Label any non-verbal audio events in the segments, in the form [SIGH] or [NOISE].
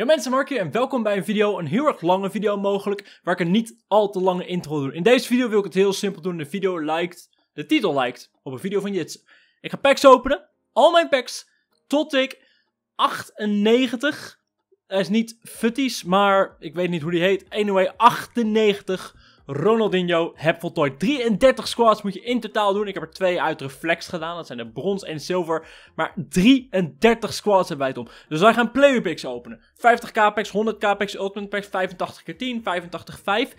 Yo mensen, Mark hier en welkom bij een video, een heel erg lange video mogelijk, waar ik een niet al te lange intro doe. In deze video wil ik het heel simpel doen, de video liked, de titel liked, op een video van Jits. Ik ga packs openen, al mijn packs, tot ik 98, hij is niet futties, maar ik weet niet hoe die heet, anyway, 98 Ronaldinho heb voltooid. 33 squats moet je in totaal doen. Ik heb er twee uit reflex gedaan. Dat zijn de brons en zilver. Maar 33 squats hebben wij het om. Dus wij gaan player picks openen. 50 K-packs, 100 K-packs, ultimate packs, 85 keer 10, 85 5.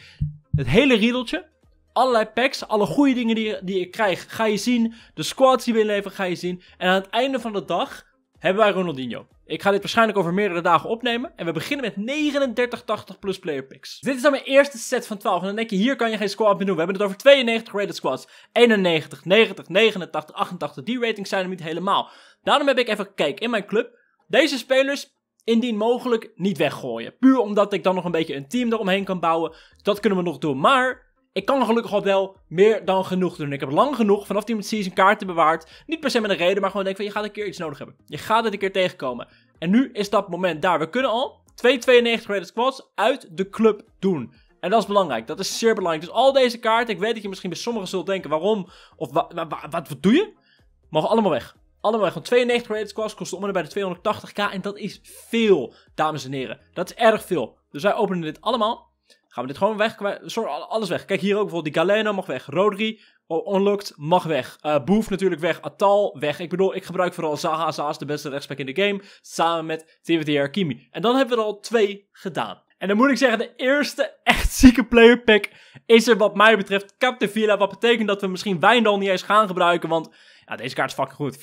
Het hele riedeltje. Allerlei packs, alle goede dingen die, die ik krijg, ga je zien. De squats die we inleveren, ga je zien. En aan het einde van de dag hebben wij Ronaldinho. Ik ga dit waarschijnlijk over meerdere dagen opnemen. En we beginnen met 3980 plus player picks. Dit is dan mijn eerste set van 12. En dan denk je, hier kan je geen squad meer doen. We hebben het over 92 rated squads. 91, 90, 89, 88. Die ratings zijn er niet helemaal. Daarom heb ik even gekeken in mijn club. Deze spelers indien mogelijk niet weggooien. Puur omdat ik dan nog een beetje een team eromheen kan bouwen. Dat kunnen we nog doen. Maar ik kan gelukkig al wel meer dan genoeg doen. Ik heb lang genoeg vanaf die season kaarten bewaard. Niet per se met een reden, maar gewoon denk van je gaat een keer iets nodig hebben. Je gaat het een keer tegenkomen. En nu is dat moment daar. We kunnen al 292 92 rated squads uit de club doen. En dat is belangrijk. Dat is zeer belangrijk. Dus al deze kaarten, ik weet dat je misschien bij sommigen zult denken waarom of wa wat, wat doe je? Mogen allemaal weg. Allemaal weg. Want 92 rated squads kosten om en bij de 280k en dat is veel, dames en heren. Dat is erg veel. Dus wij openen dit allemaal Gaan we dit gewoon weg? Sorry, alles weg. Kijk hier ook bijvoorbeeld die Galeno mag weg. Rodri, unlocked, mag weg. Uh, Boef natuurlijk weg. Atal, weg. Ik bedoel, ik gebruik vooral Zaha. Zaha is de beste rechtsback in de game. Samen met TWTR Kimi. En dan hebben we er al twee gedaan. En dan moet ik zeggen, de eerste echt zieke player pack is er wat mij betreft Cap Villa. Wat betekent dat we misschien Wijndal niet eens gaan gebruiken. Want ja, deze kaart is fucking goed.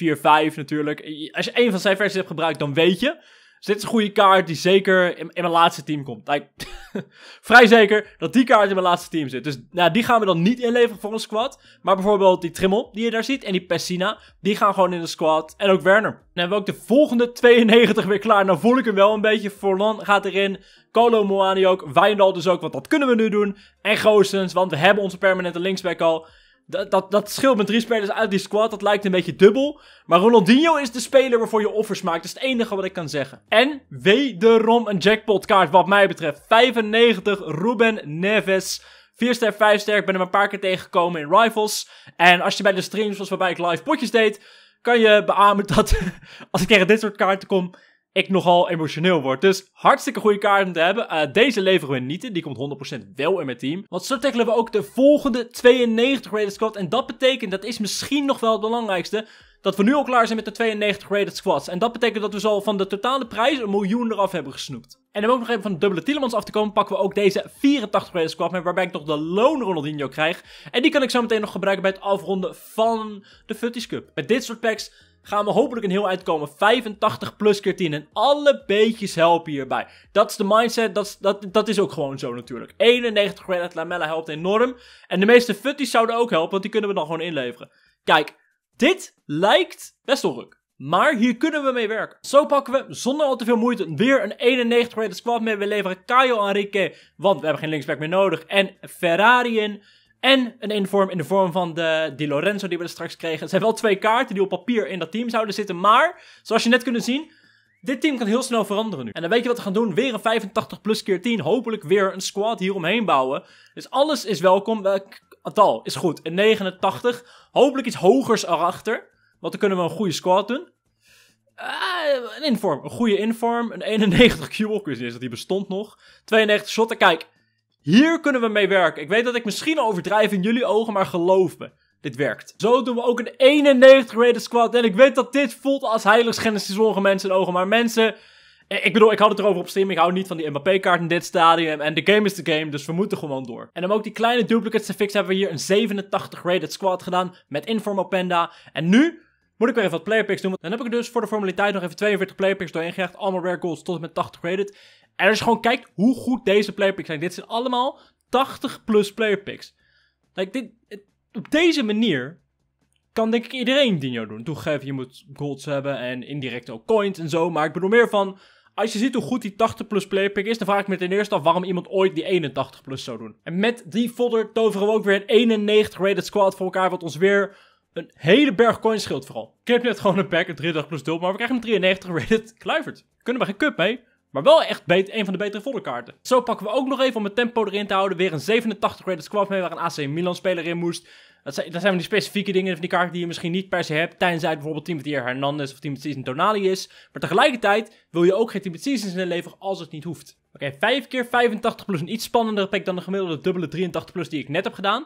4-5 natuurlijk. Als je één van zijn versies hebt gebruikt, dan weet je. Dus dit is een goede kaart die zeker in, mijn laatste team komt. [LAUGHS] vrij zeker dat die kaart in mijn laatste team zit. Dus nou, die gaan we dan niet inleveren voor een squad. Maar bijvoorbeeld die Trimmel die je daar ziet en die Pessina, die gaan gewoon in de squad. En ook Werner. Dan hebben we ook de volgende 92 weer klaar. Nou voel ik hem wel een beetje. Forlan gaat erin. Colo Moani ook. Wijndal dus ook, want dat kunnen we nu doen. En Goosens, want we hebben onze permanente linksback al dat, dat, dat scheelt met drie spelers uit die squad, dat lijkt een beetje dubbel. Maar Ronaldinho is de speler waarvoor je offers maakt. Dat is het enige wat ik kan zeggen. En wederom een jackpotkaart wat mij betreft. 95 Ruben Neves. 4 ster, 5 ster. Ik ben hem een paar keer tegengekomen in Rivals. En als je bij de streams was waarbij ik live potjes deed, kan je beamen dat [LAUGHS] als ik tegen dit soort kaarten kom, ik nogal emotioneel word. Dus hartstikke goede kaart om te hebben. Eh, deze leveren we niet in. Die komt 100% wel in mijn team. Want zo hebben we ook de volgende 92 rated squad. En dat betekent, dat is misschien nog wel het belangrijkste... Dat we nu al klaar zijn met de 92 rated squads. En dat betekent dat we zo van de totale prijs een miljoen eraf hebben gesnoept. En om ook nog even van de dubbele Tielemans af te komen, pakken we ook deze 84 rated squad mee. Waarbij ik nog de loon Ronaldinho krijg. En die kan ik zo meteen nog gebruiken bij het afronden van de Futties Cup. Met dit soort packs gaan we hopelijk een heel uitkomen 85 plus 10. en alle beetjes helpen hierbij. Dat is de mindset, dat is, dat, dat is ook gewoon zo natuurlijk. 91 credit lamella helpt enorm. En de meeste futties zouden ook helpen, want die kunnen we dan gewoon inleveren. Kijk, dit lijkt best wel ruk. Maar hier kunnen we mee werken. Zo pakken we zonder al te veel moeite weer een 91 credit squad mee. We leveren Caio Enrique, want we hebben geen linksback meer nodig. En Ferrari in. En een inform in de vorm van de Di Lorenzo die we straks kregen. Het zijn wel twee kaarten die op papier in dat team zouden zitten. Maar, zoals je net kunt zien, dit team kan heel snel veranderen nu. En dan weet je wat we gaan doen. Weer een 85 plus keer 10. Hopelijk weer een squad hieromheen bouwen. Dus alles is welkom. Welk aantal is goed. Een 89. Hopelijk iets hogers erachter. Want dan kunnen we een goede squad doen. Ah, een inform. Een goede inform. Een 91 q [LAUGHS] is dat die bestond nog. 92 shotten. Kijk, hier kunnen we mee werken. Ik weet dat ik misschien overdrijf in jullie ogen, maar geloof me. Dit werkt. Zo doen we ook een 91 rated squad. En ik weet dat dit voelt als heiligschennis in sommige mensen in ogen. Maar mensen, eh, ik bedoel, ik had het erover op stream. Ik hou niet van die Mbappé-kaart in dit stadium. En de game is de game, dus we moeten gewoon door. En om ook die kleine duplicates te fixen, hebben we hier een 87 rated squad gedaan. Met Informal Panda. En nu moet ik weer even wat playerpicks doen. Dan heb ik dus voor de formaliteit nog even 42 playerpicks doorheen gejaagd. Allemaal rare goals tot en met 80 rated. En als gewoon kijkt hoe goed deze playerpicks zijn. Dit zijn allemaal 80 plus playerpicks. op deze manier kan denk ik iedereen Dino doen. Toegeven, je moet golds hebben en indirect ook coins en zo. Maar ik bedoel meer van, als je ziet hoe goed die 80 plus playerpick is, dan vraag ik me ten eerste af waarom iemand ooit die 81 plus zou doen. En met die folder toveren we ook weer een 91 rated squad voor elkaar, wat ons weer een hele berg coins scheelt vooral. Ik heb net gewoon een pack, een 30 plus dubbel, maar we krijgen een 93 rated Kluivert. Kunnen we geen cup mee? Maar wel echt een van de betere kaarten. Zo pakken we ook nog even om het tempo erin te houden. Weer een 87 rated squad mee waar een AC Milan speler in moest. Dat zijn, dat zijn die specifieke dingen van die kaarten die je misschien niet per se hebt. Tenzij bijvoorbeeld Team of the Hernandez of Team of the Season Tonali is. Maar tegelijkertijd wil je ook geen Team of the Seasons inleveren als het niet hoeft. Oké, 5 keer 85 plus een iets spannendere pick dan de gemiddelde dubbele 83 plus die ik net heb gedaan.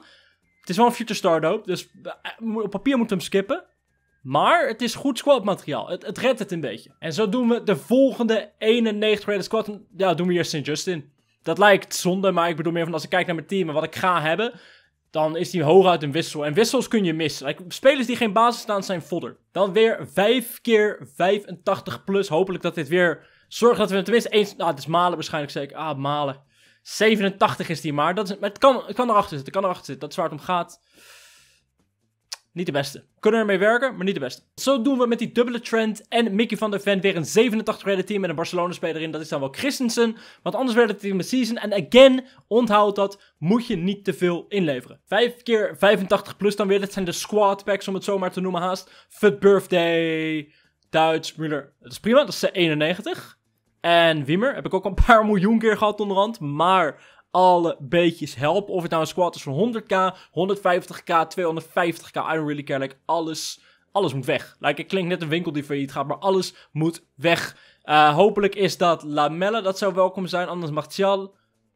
Het is wel een Future Star dope, dus eh, op papier moeten we hem skippen. Maar het is goed squad materiaal. Het, het redt het een beetje. En zo doen we de volgende 91 rated squad. Ja, doen we hier St. Justin. Dat lijkt zonde, maar ik bedoel meer van als ik kijk naar mijn team en wat ik ga hebben. Dan is die hooguit een wissel. En wissels kun je missen. Like, spelers die geen basis staan zijn fodder. Dan weer 5 keer 85 plus. Hopelijk dat dit weer zorgt dat we tenminste eens... Nou, het is malen waarschijnlijk zeker. Ah, malen. 87 is die maar. Dat maar het, kan, het kan erachter zitten. Het kan erachter zitten. Dat is waar het om gaat. Niet de beste. Kunnen ermee werken, maar niet de beste. Zo doen we met die dubbele trend en Mickey van der Ven weer een 87 redden team met een Barcelona-speler in. Dat is dan wel Christensen, want anders werd het team een season. En again, onthoud dat, moet je niet te veel inleveren. 5 keer 85 plus dan weer, dat zijn de squad packs om het zomaar te noemen haast. Fit birthday, Duits, Müller. Dat is prima, dat is 91. Eh, en Wiemer. heb ik ook een paar miljoen keer gehad onderhand, maar alle beetjes helpen. Of het nou een squad is van 100k, 150k, 250k, I don't really care. Like, alles, alles moet weg. Like, het klinkt net een winkel die failliet gaat, maar alles moet weg. Eh, hopelijk is dat Lamelle, dat zou welkom zijn. Anders Martial.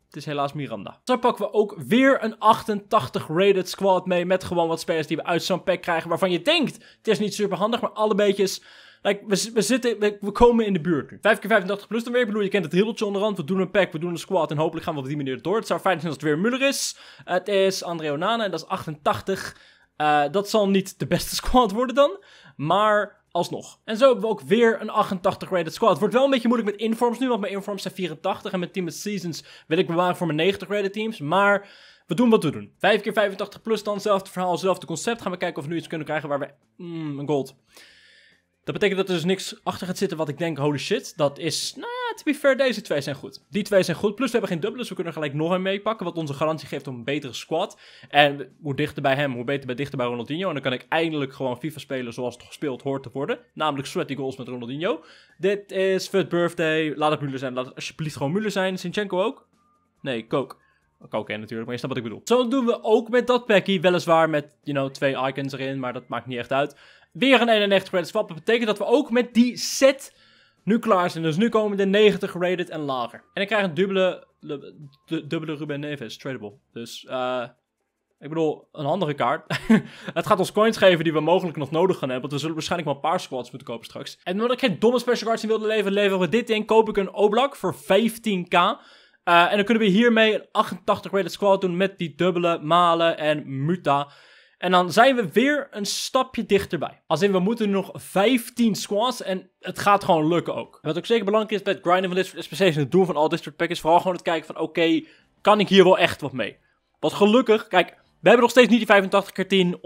Het is helaas Miranda. Zo pakken we ook weer een 88 rated squad mee. Met gewoon wat spelers die we uit zo'n pack krijgen. Waarvan je denkt, het is niet super handig. Maar alle beetjes like, we, zitten, we, komen in de buurt nu. 5 keer 85 plus dan weer. Ik bedoel, je kent het hieltje onderhand. We doen een pack, we doen een squad En hopelijk gaan we op die manier door. Het zou fijn zijn als het weer Muller is. Het is André Onana en dat is 88. Eh, dat zal niet de beste [LAUGHS] squad worden dan. Maar alsnog. En zo hebben we ook weer een 88 rated squad. wordt wel een beetje moeilijk met informs nu, want mijn informs zijn 84 en met team met seasons wil ik bewaren voor mijn 90 rated teams. Maar we doen wat we doen. 5 keer 85 plus dan, hetzelfde verhaal, hetzelfde concept. Gaan we kijken of we nu iets kunnen krijgen waar we... Mm, een gold. Dat betekent dat er dus niks achter gaat zitten wat ik denk, holy shit, dat is, nou to be fair, deze twee zijn goed. Die twee zijn goed, plus we hebben geen dubbele, dus we kunnen gelijk nog een meepakken, wat onze garantie geeft om een betere squad. En hoe dichter bij hem, hoe beter bij dichter bij Ronaldinho. En dan kan ik eindelijk gewoon FIFA spelen zoals het gespeeld hoort te worden, namelijk sweaty goals met Ronaldinho. Dit is Fut Birthday, laat het muller zijn, laat het alsjeblieft gewoon muller zijn. Sinchenko ook? Nee, Kook. Oké, okay, natuurlijk, maar je snapt wat ik bedoel. Zo doen we ook met dat packie. Weliswaar met, you know, twee icons erin, maar dat maakt niet echt uit weer een 91 rated swap. Dat betekent dat we ook met die set nu klaar zijn. Dus nu komen de 90 rated en lager. En ik krijg een dubbele, dubbele Ruben Neves, tradable. Dus eh, ik bedoel, een handige kaart. [LAUGHS] het gaat ons coins geven die we mogelijk nog nodig gaan hebben. Want we zullen waarschijnlijk maar een paar squads moeten kopen straks. En omdat ik geen domme special cards in wilde leven, leveren we dit in. Koop ik een Oblak voor 15k. Eh, en dan kunnen we hiermee een 88 rated squad doen met die dubbele Malen en Muta. En dan zijn we weer een stapje dichterbij. Als in, we moeten nog 15 squats en het gaat gewoon lukken ook. wat ook zeker belangrijk is bij het grinden van District SPC's en het doen van al District Packs, is vooral gewoon het kijken van, oké, kan ik hier wel echt wat mee? Wat gelukkig, kijk, we hebben nog steeds niet die 85 keer 10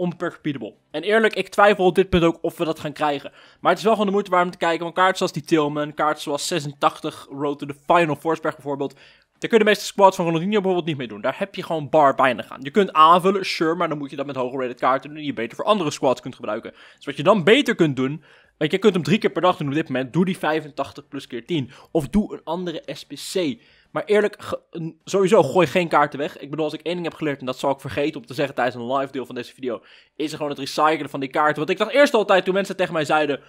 En eerlijk, ik twijfel op dit punt ook of we dat gaan krijgen. Maar het is wel gewoon de moeite waard om te kijken, want kaarten zoals die Tilman, kaarten zoals 86, Road to the Final Forceberg bijvoorbeeld, daar kunnen de meeste squads van Ronaldinho bijvoorbeeld niet mee doen. Daar heb je gewoon bar bijna aan. Je kunt aanvullen, sure, maar dan moet je dat met hoge rated kaarten doen die je beter voor andere squads kunt gebruiken. Dus wat je dan beter kunt doen, want je kunt hem drie keer per dag doen op dit moment, doe die 85 plus keer 10. Of doe een andere SPC. Maar eerlijk, sowieso gooi geen kaarten weg. Ik bedoel, als ik één ding heb geleerd, en dat zal ik vergeten om te zeggen tijdens een live deel van deze video, is er gewoon het recyclen van die kaarten. Want ik dacht eerst altijd toen mensen tegen mij zeiden,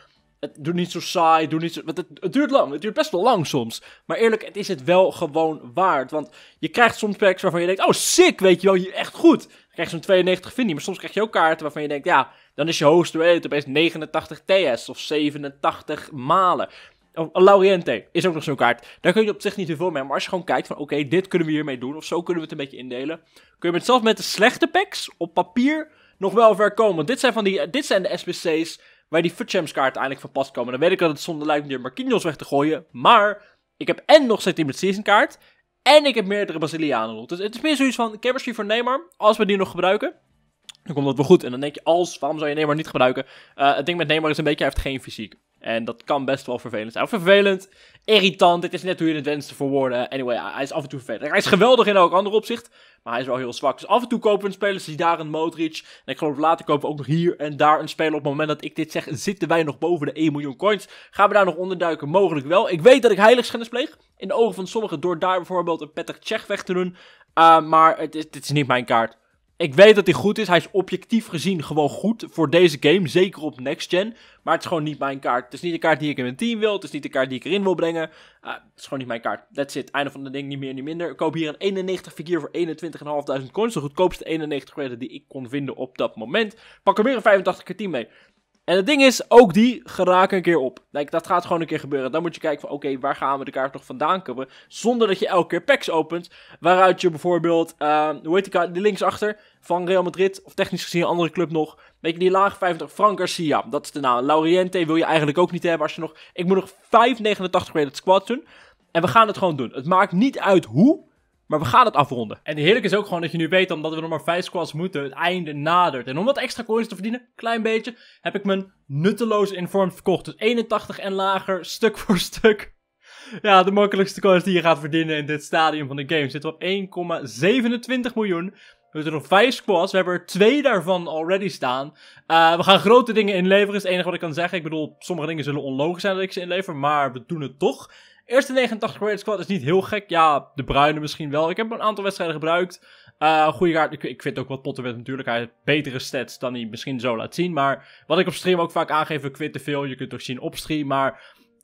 het, doe niet zo saai, doe niet zo, want het, het, duurt lang, het duurt best wel lang soms. Maar eerlijk, het is het wel gewoon waard. Want je krijgt soms packs waarvan je denkt, oh sick, weet je wel, je echt goed. Dan krijg je zo'n 92 Vinnie, maar soms krijg je ook kaarten waarvan je denkt, ja, dan is je hoogste rate opeens 89 TS of 87 malen. Of oh, Lauriente is ook nog zo'n kaart. Daar kun je op zich niet heel veel mee. Maar als je gewoon kijkt van oké, dit kunnen we hiermee doen. Of zo kunnen we het een beetje indelen. Kun je met, zelfs met de slechte packs op papier nog wel ver komen. Want dit zijn, van die, dit zijn de SBC's waar die Futchams kaart eigenlijk van pas komen. Dan weet ik dat het zonder Luik Marquinhos weg te gooien. Maar ik heb en nog steeds season kaart. En ik heb meerdere Brazilianen Dus het is meer zoiets van chemistry voor Neymar. Als we die nog gebruiken, dan komt dat wel goed. En dan denk je, als, waarom zou je Neymar niet gebruiken? Eh, het ding met Neymar is een beetje, hij heeft geen fysiek. En dat kan best wel vervelend zijn. Of vervelend, irritant, dit is net hoe je het wenst te verwoorden. Anyway, hij is af en toe vervelend. Hij is geweldig in elk ander opzicht, maar hij is wel heel zwak. Dus af en toe kopen we spelers die daar een Modric. En ik geloof later kopen we ook nog hier en daar een speler. Op het moment dat ik dit zeg, zitten wij nog boven de 1 miljoen coins. Gaan we daar nog onderduiken? Mogelijk wel. Ik weet dat ik heiligschennis pleeg. In de ogen van sommigen door daar bijvoorbeeld een Petter Tsjech weg te doen. Ah, maar het is, dit is niet mijn kaart. Ik weet dat hij goed is. Hij is objectief gezien gewoon goed voor deze game. Zeker op next gen. Maar het is gewoon niet mijn kaart. Het is niet de kaart die ik in mijn team wil. Het is niet de kaart die ik erin wil brengen. Ah, het is gewoon niet mijn kaart. That's it. Einde van de ding. Niet meer, niet minder. Ik koop hier een 91 figuur voor 21.500 coins. De goedkoopste 91 die ik kon vinden op dat moment. Pak er weer een 85 keer team mee. En het ding is, ook die geraken een keer op. dat gaat gewoon een keer gebeuren. Dan moet je kijken van, oké, waar gaan we de kaart nog vandaan kunnen. Zonder dat je elke keer packs opent. Waaruit je bijvoorbeeld, uh, hoe heet die kaart, die linksachter van Real Madrid. Of technisch gezien een andere club nog. Weet je, die laag 50, Frank Garcia. Dat is de naam. Lauriente wil je eigenlijk ook niet hebben als je nog... Ik moet nog 5,89 credit squad doen. En we gaan het gewoon doen. Het maakt niet uit hoe... Maar we gaan het afronden. En heerlijk is ook gewoon dat je nu weet, omdat we nog maar 5 squads moeten, het einde nadert. En om wat extra coins te verdienen, klein beetje, heb ik mijn nutteloze informed verkocht. Dus 81 en lager, stuk voor [LAUGHS] stuk. Ja, de makkelijkste coins die je gaat verdienen in dit stadium van de game zitten op 1,27 miljoen. We hebben nog vijf squads. We hebben er twee daarvan already staan. Eh, we gaan grote dingen inleveren, is het enige wat ik kan zeggen. Ik bedoel, sommige dingen zullen onlogisch zijn dat ik ze inlever, maar we doen het toch. Eerste 89 Great Squad is niet heel gek. Ja, de Bruine misschien wel. Ik heb hem een aantal wedstrijden gebruikt. Uh, eh, goede kaart. Ik, vind ook wat Potter werd natuurlijk. Hij heeft betere stats dan hij misschien zo laat zien. Maar wat ik op stream ook vaak aangeef, ik weet te veel. Je kunt het ook zien op stream. Maar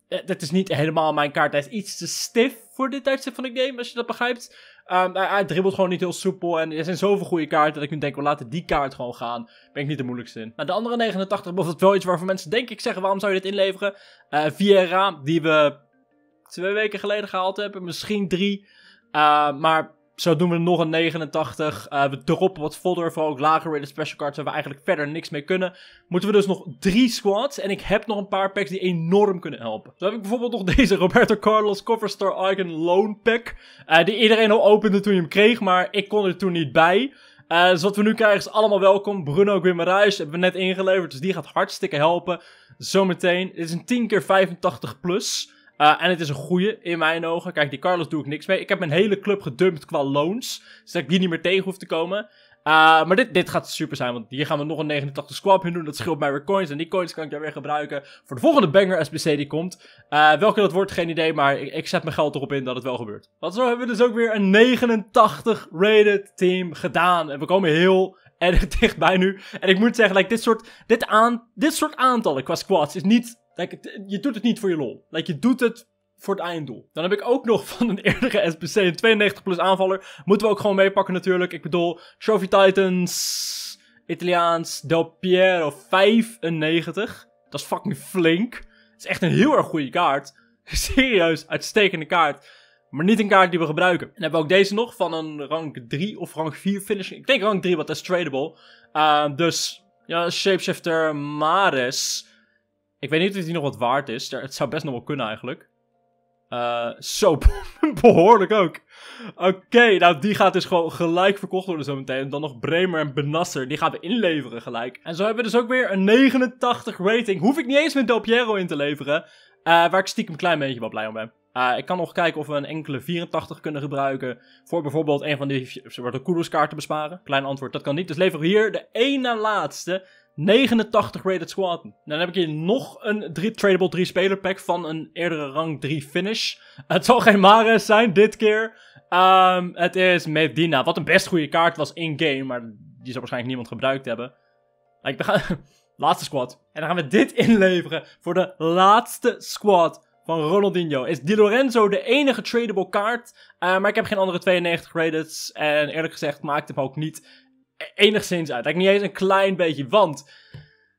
eh, dat is niet helemaal mijn kaart. Hij is iets te stif voor dit tijdstip van de game, als je dat begrijpt. Ehm, hij, dribbelt gewoon niet heel soepel. En er zijn zoveel goede kaarten dat ik nu denk, we laten die kaart gewoon gaan. Ben ik niet de moeilijkste in. Nou, de andere 89 bijvoorbeeld wel iets waarvan mensen denk ik zeggen, waarom zou je dit inleveren? Uh, eh, raam die we twee weken geleden gehaald hebben. Misschien drie. Eh, maar zo doen we nog een 89. Eh, we droppen wat folder voor, ook lager rated special cards, waar we eigenlijk verder niks mee kunnen. Moeten we dus nog drie squads. En ik heb nog een paar packs die enorm kunnen helpen. Zo heb ik bijvoorbeeld nog [LAUGHS] deze Roberto Carlos Coverstar Icon Loan Pack. Eh, die iedereen al opende toen je hem kreeg, maar ik kon er toen niet bij. dus wat we nu krijgen is allemaal welkom. Bruno Guimaraes hebben we net ingeleverd, dus die gaat hartstikke helpen. Zometeen. Dit is een 10 keer 85 plus. Uh, en het is een goeie in mijn ogen. Kijk, die Carlos doe ik niks mee. Ik heb mijn hele club gedumpt qua loans. zodat ik die niet meer tegen hoef te komen. Uh, maar dit, dit gaat super zijn. Want hier gaan we nog een 89 squad in doen. Dat scheelt mij weer coins. En die coins kan ik dan weer gebruiken voor de volgende banger SBC die komt. Uh, welke dat wordt, geen idee. Maar ik, zet mijn geld erop in dat het wel gebeurt. Want zo hebben we dus ook weer een 89 rated team gedaan. En we komen heel erg [LAUGHS] dichtbij nu. En ik moet zeggen, like, dit, soort, dit, aan, dit soort aantallen qua squads is niet Like, je doet het niet voor je lol. Like, je doet het voor het einddoel. Dan heb ik ook nog [LAUGHS] van een eerdere SBC, een 92 plus aanvaller. Moeten we ook gewoon meepakken natuurlijk. Ik bedoel, Trophy Titans, Italiaans, Del Piero 95. Dat is fucking flink. Het is echt een heel erg goede kaart. [LAUGHS] Serieus, uitstekende kaart. Maar niet een kaart die we gebruiken. En dan hebben we ook deze nog van een rank 3 of rank 4 finishing. Ik denk rank 3, want dat is tradable. Eh, dus, ja, Shapeshifter Maris. Ik weet niet of die nog wat waard is. Het zou best nog wel kunnen eigenlijk. Uh, eh, zo, [LAUGHS] behoorlijk ook. Oké, nou die gaat dus gewoon gelijk verkocht worden zometeen. En dan nog Bremer en Benasser, die gaan we inleveren gelijk. En zo hebben we dus ook weer een 89 rating. Hoef ik niet eens met Del in te leveren. Eh, waar ik stiekem een klein beetje wel blij om ben. Eh, ik kan nog kijken of we een enkele 84 kunnen gebruiken. Voor bijvoorbeeld een van die de koerskaarten besparen. Klein antwoord, dat kan niet. Dus leveren we hier de ene na laatste. 89 rated squad. Nou, dan heb ik hier nog een drie, tradable 3 speler pack van een eerdere rang 3 finish. Het zal geen Mares zijn dit keer. Ehm, het is Medina. Wat een best goede kaart was in-game. Maar die zou waarschijnlijk niemand gebruikt hebben. [LAUGHS] laatste squad. En dan gaan we dit [LAUGHS] inleveren voor de laatste squad van Ronaldinho. Is Di Lorenzo de enige tradable kaart. Ehm, maar ik heb geen andere 92 rated. En eerlijk gezegd maakt hem ook niet E-, enigszins uit. Eigenlijk niet eens een klein beetje, want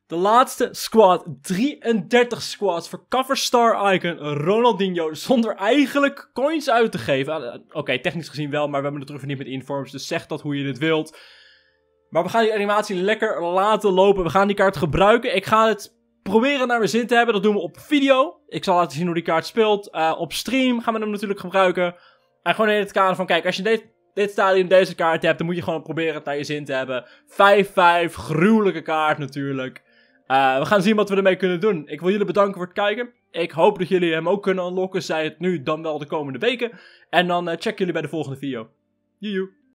de laatste squad, 33 squads voor Star icon Ronaldinho, zonder eigenlijk coins uit te geven. Ah, eh, oké, technisch gezien wel, maar we hebben het terug niet met informs, dus zeg dat hoe je het wilt. Maar we gaan die animatie lekker laten lopen. We gaan die kaart gebruiken. Ik ga het proberen naar mijn zin te hebben. Dat doen we op video. Ik zal laten zien hoe die kaart speelt. Eh, op stream gaan we hem natuurlijk gebruiken. En gewoon in het kader van, kijk, als je dit dit stadium deze kaart hebt, dan moet je gewoon proberen het naar je zin te hebben. 5-5, gruwelijke kaart natuurlijk. Eh, we gaan zien wat we ermee kunnen doen. Ik wil jullie bedanken voor het kijken. Ik hoop dat jullie hem ook kunnen unlocken, zij het nu dan wel de komende weken. En dan uh, eh, check jullie bij de volgende video. Joejoe.